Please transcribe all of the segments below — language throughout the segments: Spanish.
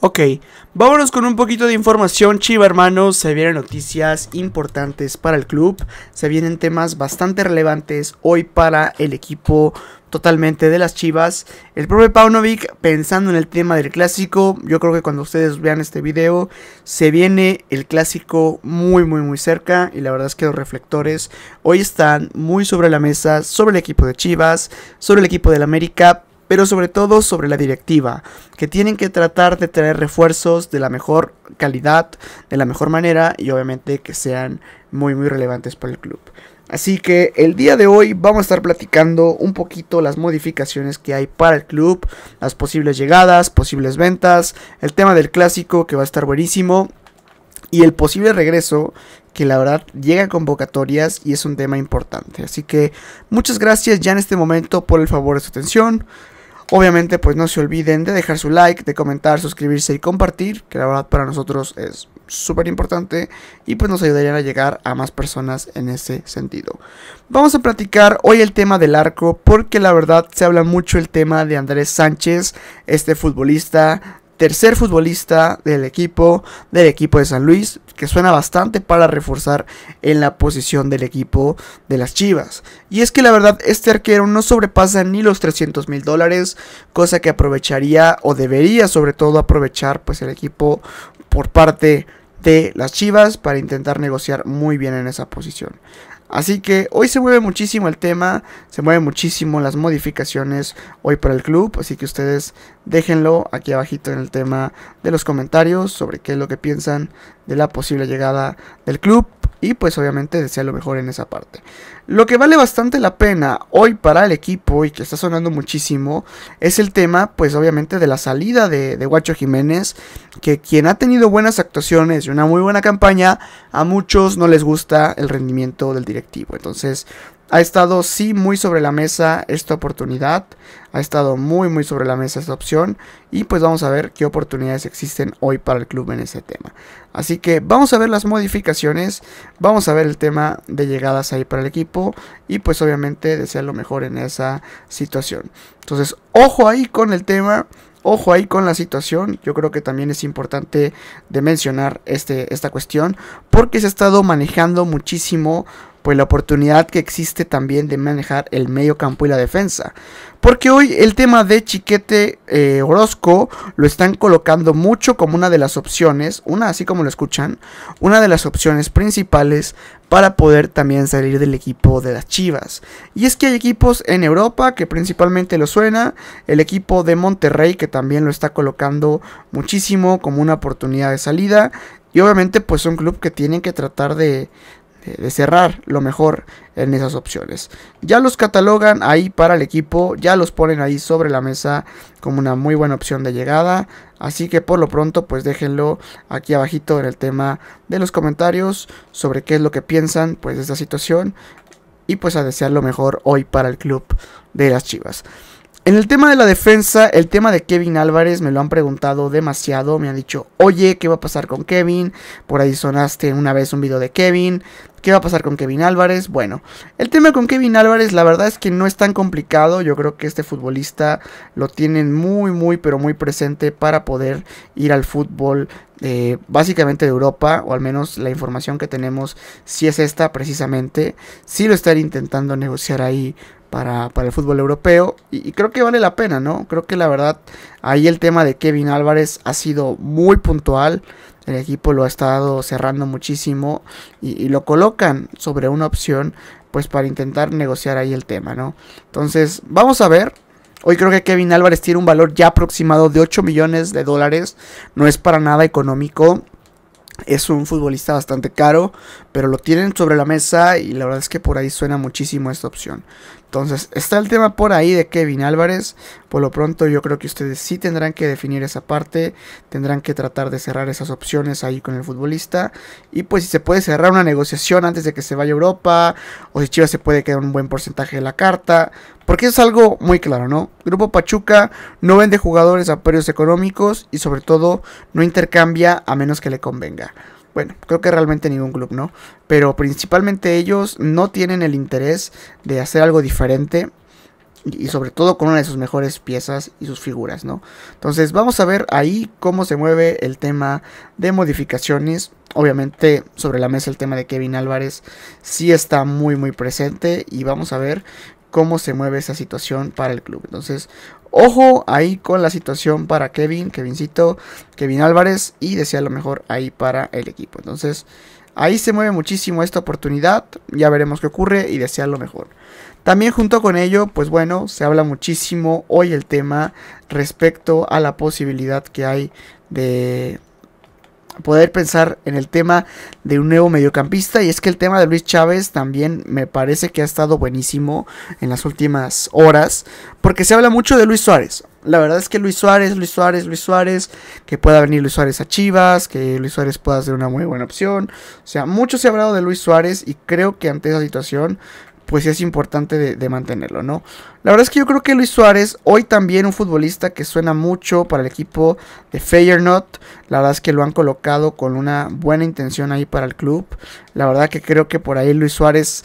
Ok, vámonos con un poquito de información, Chivas hermanos. Se vienen noticias importantes para el club. Se vienen temas bastante relevantes hoy para el equipo totalmente de las Chivas. El propio Paunovic, pensando en el tema del clásico, yo creo que cuando ustedes vean este video, se viene el clásico muy, muy, muy cerca. Y la verdad es que los reflectores hoy están muy sobre la mesa, sobre el equipo de Chivas, sobre el equipo del América, pero sobre todo sobre la directiva, que tienen que tratar de traer refuerzos de la mejor calidad, de la mejor manera y obviamente que sean muy muy relevantes para el club. Así que el día de hoy vamos a estar platicando un poquito las modificaciones que hay para el club, las posibles llegadas, posibles ventas, el tema del clásico que va a estar buenísimo y el posible regreso que la verdad llega a convocatorias y es un tema importante. Así que muchas gracias ya en este momento por el favor de su atención. Obviamente, pues no se olviden de dejar su like, de comentar, suscribirse y compartir, que la verdad para nosotros es súper importante y pues nos ayudarían a llegar a más personas en ese sentido. Vamos a platicar hoy el tema del arco porque la verdad se habla mucho el tema de Andrés Sánchez, este futbolista tercer futbolista del equipo, del equipo de San Luis, que suena bastante para reforzar en la posición del equipo de las Chivas. Y es que la verdad, este arquero no sobrepasa ni los 300 mil dólares, cosa que aprovecharía o debería sobre todo aprovechar pues el equipo por parte de las Chivas para intentar negociar muy bien en esa posición. Así que hoy se mueve muchísimo el tema, se mueven muchísimo las modificaciones hoy para el club, así que ustedes déjenlo aquí abajito en el tema de los comentarios sobre qué es lo que piensan de la posible llegada del club y pues obviamente desea lo mejor en esa parte. Lo que vale bastante la pena hoy para el equipo y que está sonando muchísimo es el tema pues obviamente de la salida de, de Guacho Jiménez, que quien ha tenido buenas actuaciones y una muy buena campaña, a muchos no les gusta el rendimiento del director entonces, ha estado sí muy sobre la mesa esta oportunidad, ha estado muy muy sobre la mesa esta opción y pues vamos a ver qué oportunidades existen hoy para el club en ese tema. Así que vamos a ver las modificaciones, vamos a ver el tema de llegadas ahí para el equipo y pues obviamente desear lo mejor en esa situación. Entonces, ojo ahí con el tema ojo ahí con la situación. Yo creo que también es importante de mencionar este, esta cuestión porque se ha estado manejando muchísimo pues la oportunidad que existe también de manejar el medio campo y la defensa. Porque hoy el tema de Chiquete eh, Orozco lo están colocando mucho como una de las opciones, una así como lo escuchan, una de las opciones principales para poder también salir del equipo de las Chivas. Y es que hay equipos en Europa que principalmente lo suena, el equipo de Monterrey que también lo está colocando muchísimo como una oportunidad de salida. Y obviamente pues un club que tienen que tratar de, eh, de cerrar lo mejor en esas opciones. Ya los catalogan ahí para el equipo, ya los ponen ahí sobre la mesa como una muy buena opción de llegada. Así que por lo pronto pues déjenlo aquí abajito en el tema de los comentarios sobre qué es lo que piensan pues de esta situación y pues a desear lo mejor hoy para el club de las Chivas. En el tema de la defensa, el tema de Kevin Álvarez me lo han preguntado demasiado, me han dicho, oye, ¿qué va a pasar con Kevin? Por ahí sonaste una vez un video de Kevin, ¿Qué va a pasar con Kevin Álvarez? Bueno, el tema con Kevin Álvarez la verdad es que no es tan complicado. Yo creo que este futbolista lo tienen muy, muy, pero muy presente para poder ir al fútbol eh, básicamente de Europa, o al menos la información que tenemos si es esta precisamente. Si sí lo están intentando negociar ahí para, el fútbol europeo. Y, creo que vale la pena, ¿no? Creo que la verdad, ahí el tema de Kevin Álvarez ha sido muy puntual. El equipo lo ha estado cerrando muchísimo y, y lo colocan sobre una opción, pues para intentar negociar ahí el tema, ¿no? Entonces, vamos a ver, Hoy creo que Kevin Álvarez tiene un valor ya aproximado de 8 millones de dólares. No es para nada económico. Es un futbolista bastante caro, pero lo tienen sobre la mesa y la verdad es que por ahí suena muchísimo esta opción. Entonces, está el tema por ahí de Kevin Álvarez. Por lo pronto, yo creo que ustedes sí tendrán que definir esa parte. Tendrán que tratar de cerrar esas opciones ahí con el futbolista. Y pues, si se puede cerrar una negociación antes de que se vaya a Europa. O si Chivas se puede quedar un buen porcentaje de la carta. Porque es algo muy claro, ¿no? Grupo Pachuca no vende jugadores a precios económicos. Y sobre todo, no intercambia a menos que le convenga. Bueno, creo que realmente ningún club, ¿no? Pero principalmente ellos no tienen el interés de hacer algo diferente y sobre todo con una de sus mejores piezas y sus figuras, ¿no? Entonces vamos a ver ahí cómo se mueve el tema de modificaciones. Obviamente sobre la mesa el tema de Kevin Álvarez sí está muy muy presente y vamos a ver cómo se mueve esa situación para el club. Entonces Ojo ahí con la situación para Kevin, Kevincito, Kevin Álvarez y desea lo mejor ahí para el equipo. Entonces, ahí se mueve muchísimo esta oportunidad, ya veremos qué ocurre y desea lo mejor. También junto con ello, pues bueno, se habla muchísimo hoy el tema respecto a la posibilidad que hay de poder pensar en el tema de un nuevo mediocampista. Y es que el tema de Luis Chávez también me parece que ha estado buenísimo en las últimas horas. Porque se habla mucho de Luis Suárez. La verdad es que Luis Suárez, Luis Suárez, Luis Suárez, que pueda venir Luis Suárez a Chivas, que Luis Suárez pueda ser una muy buena opción. O sea, mucho se ha hablado de Luis Suárez y creo que ante esa situación pues sí es importante de, mantenerlo, ¿no? La verdad es que yo creo que Luis Suárez, hoy también un futbolista que suena mucho para el equipo de Feyenoord, la verdad es que lo han colocado con una buena intención ahí para el club, la verdad que creo que por ahí Luis Suárez...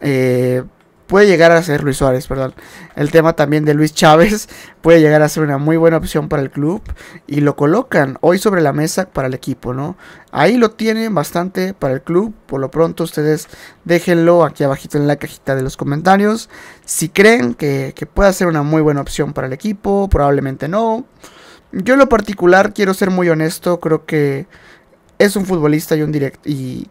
Eh, puede llegar a ser Luis Suárez, perdón. El tema también de Luis Chávez puede llegar a ser una muy buena opción para el club y lo colocan hoy sobre la mesa para el equipo, ¿no? Ahí lo tienen bastante para el club. Por lo pronto ustedes déjenlo aquí abajito en la cajita de los comentarios. Si creen que, que pueda ser una muy buena opción para el equipo, probablemente no. Yo en lo particular quiero ser muy honesto, creo que es un futbolista y un directo. y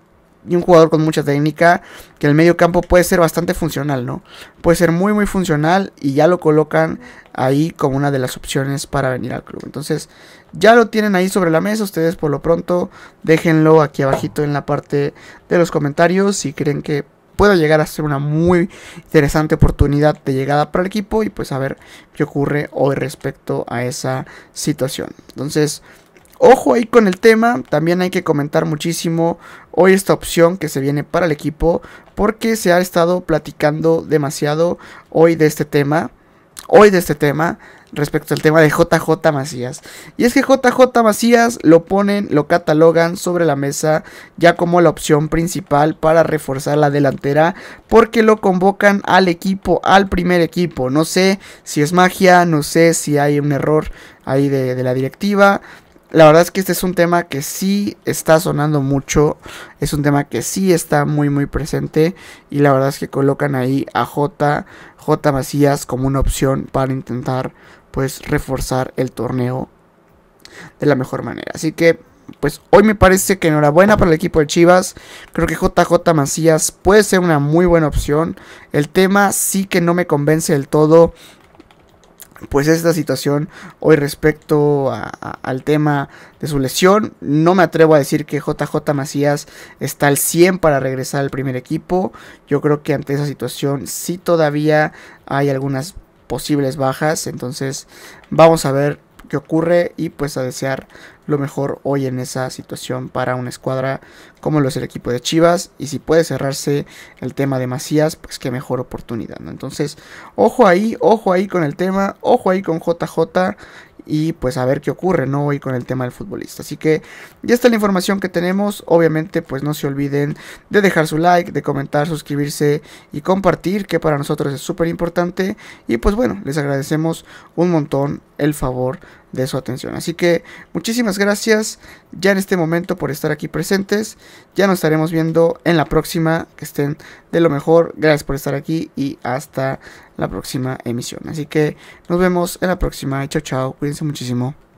y un jugador con mucha técnica, que el medio campo puede ser bastante funcional, ¿no? Puede ser muy, muy funcional y ya lo colocan ahí como una de las opciones para venir al club. Entonces, ya lo tienen ahí sobre la mesa, ustedes por lo pronto déjenlo aquí abajito en la parte de los comentarios si creen que pueda llegar a ser una muy interesante oportunidad de llegada para el equipo y pues a ver qué ocurre hoy respecto a esa situación. Entonces, Ojo ahí con el tema, también hay que comentar muchísimo hoy esta opción que se viene para el equipo porque se ha estado platicando demasiado hoy de este tema, hoy de este tema respecto al tema de JJ Macías. Y es que JJ Macías lo ponen, lo catalogan sobre la mesa ya como la opción principal para reforzar la delantera porque lo convocan al equipo, al primer equipo. No sé si es magia, no sé si hay un error ahí de, de la directiva la verdad es que este es un tema que sí está sonando mucho, es un tema que sí está muy muy presente y la verdad es que colocan ahí a J, J Macías como una opción para intentar pues reforzar el torneo de la mejor manera. Así que pues hoy me parece que enhorabuena para el equipo de Chivas. Creo que JJ Macías puede ser una muy buena opción. El tema sí que no me convence del todo pues esta situación hoy respecto al tema de su lesión. No me atrevo a decir que JJ Macías está al 100 para regresar al primer equipo. Yo creo que ante esa situación sí todavía hay algunas posibles bajas. Entonces vamos a ver que ocurre y pues a desear lo mejor hoy en esa situación para una escuadra como lo es el equipo de Chivas y si puede cerrarse el tema de Macías pues qué mejor oportunidad ¿no? entonces ojo ahí ojo ahí con el tema ojo ahí con JJ y pues a ver qué ocurre, ¿no? Hoy con el tema del futbolista. Así que ya está la información que tenemos. Obviamente, pues no se olviden de dejar su like, de comentar, suscribirse y compartir, que para nosotros es súper importante. Y pues bueno, les agradecemos un montón el favor de su atención. Así que muchísimas gracias ya en este momento por estar aquí presentes. Ya nos estaremos viendo en la próxima. Que estén de lo mejor. Gracias por estar aquí y hasta la próxima emisión. Así que nos vemos en la próxima. Chao, chao. Cuídense muchísimo.